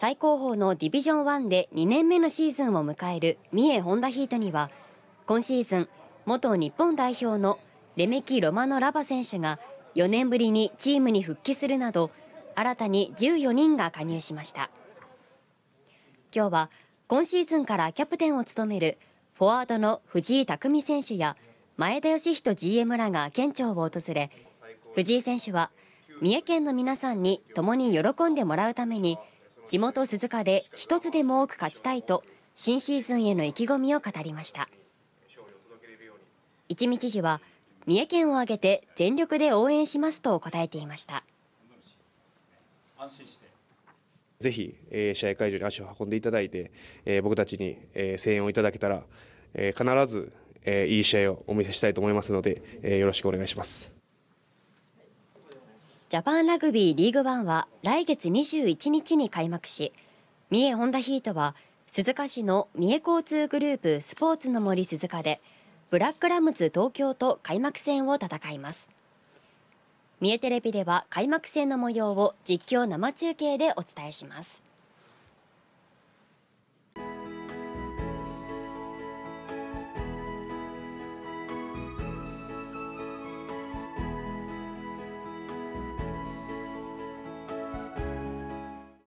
最高峰のディビジョン1で2年目のシーズンを迎える三重ホンダヒートには今シーズン元日本代表のレメキ・ロマノ・ラバ選手が4年ぶりにチームに復帰するなど新たに14人が加入しました今日は今シーズンからキャプテンを務めるフォワードの藤井匠選手や前田義人 GM らが県庁を訪れ藤井選手は三重県の皆さんに共に喜んでもらうために地元鈴鹿で一つでも多く勝ちたいと新シーズンへの意気込みを語りました一見知事は三重県を挙げて全力で応援しますと答えていましたぜひ、えー、試合会場に足を運んでいただいて、えー、僕たちに、えー、声援をいただけたら、えー、必ず、えー、いい試合をお見せしたいと思いますので、えー、よろしくお願いします。ジャパンラグビーリーグワンは来月21日に開幕し、三重ホンダヒートは鈴鹿市の三重交通グループスポーツの森鈴鹿で、ブラックラムズ東京と開幕戦を戦います。三重テレビでは開幕戦の模様を実況生中継でお伝えします。